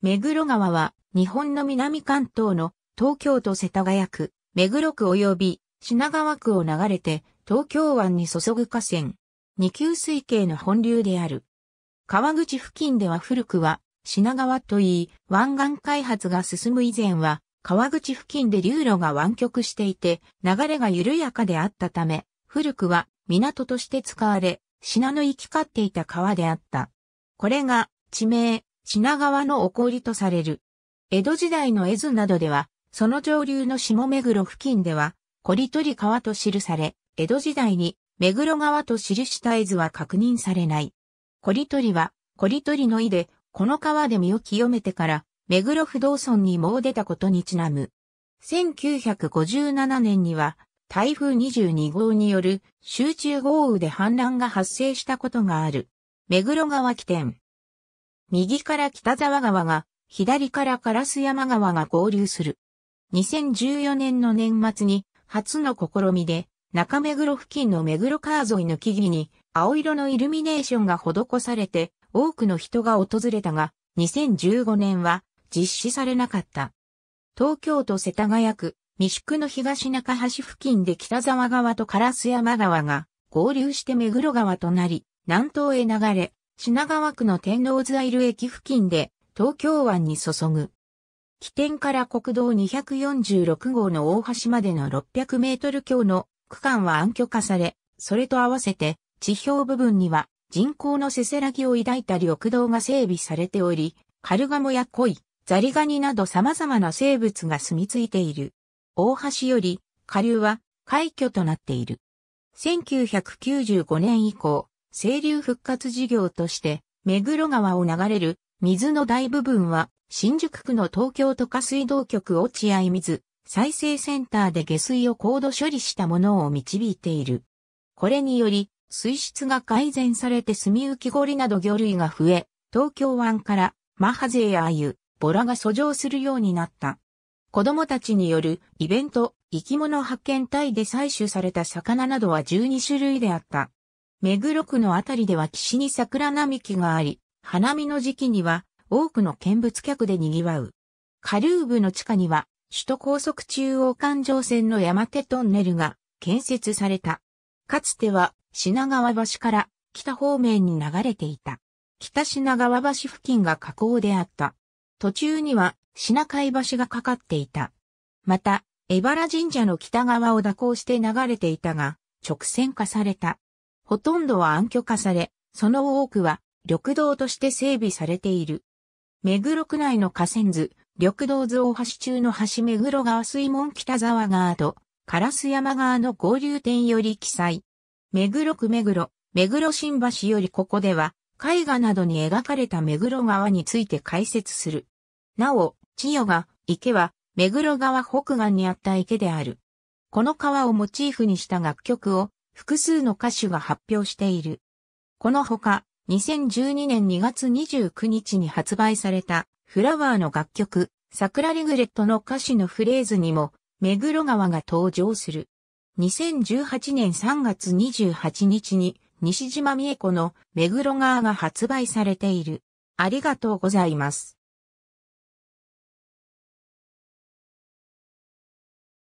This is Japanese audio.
目黒川は日本の南関東の東京都世田谷区、目黒区及び品川区を流れて東京湾に注ぐ河川。二級水系の本流である。川口付近では古くは品川といい、湾岸開発が進む以前は川口付近で流路が湾曲していて流れが緩やかであったため、古くは港として使われ、品の行き交っていた川であった。これが地名、品川の起こりとされる。江戸時代の絵図などでは、その上流の下目黒付近では、コリ取り川と記され、江戸時代に目黒川と記した絵図は確認されない。コリ取りは、コリ取りの意で、この川で身を清めてから、目黒不動村に猛出たことにちなむ。1957年には、台風22号による集中豪雨で氾濫が発生したことがある。目黒川起点。右から北沢川が、左から烏山川が合流する。2014年の年末に、初の試みで、中目黒付近の目黒川沿いの木々に、青色のイルミネーションが施されて、多くの人が訪れたが、2015年は実施されなかった。東京都世田谷区、三宿の東中橋付近で北沢川と烏山川が合流して目黒川となり、南東へ流れ、品川区の天王洲アイル駅付近で東京湾に注ぐ。起点から国道246号の大橋までの600メートル強の区間は暗渠化され、それと合わせて地表部分には人工のせせらぎを抱いた緑道が整備されており、カルガモや鯉、ザリガニなど様々な生物が住み着いている。大橋より下流は海挙となっている。1995年以降、清流復活事業として、目黒川を流れる水の大部分は、新宿区の東京都下水道局落合水再生センターで下水を高度処理したものを導いている。これにより、水質が改善されて住浮きりなど魚類が増え、東京湾からマハゼやアユ、ボラが遡上するようになった。子供たちによるイベント、生き物発見隊で採取された魚などは12種類であった。目黒区のあたりでは岸に桜並木があり、花見の時期には多くの見物客で賑わう。下流部の地下には首都高速中央環状線の山手トンネルが建設された。かつては品川橋から北方面に流れていた。北品川橋付近が河口であった。途中には品海橋がかかっていた。また、江原神社の北側を蛇行して流れていたが、直線化された。ほとんどは暗渠化され、その多くは緑道として整備されている。目黒区内の河川図、緑道図大橋中の橋目黒川水門北沢川と、烏山川の合流点より記載。目黒区目黒、目黒新橋よりここでは、絵画などに描かれた目黒川について解説する。なお、千代が、池は、目黒川北岸にあった池である。この川をモチーフにした楽曲を、複数の歌手が発表している。このほか、2012年2月29日に発売されたフラワーの楽曲、桜リグレットの歌詞のフレーズにも、目黒川が登場する。2018年3月28日に、西島美恵子の目黒川が発売されている。ありがとうございます。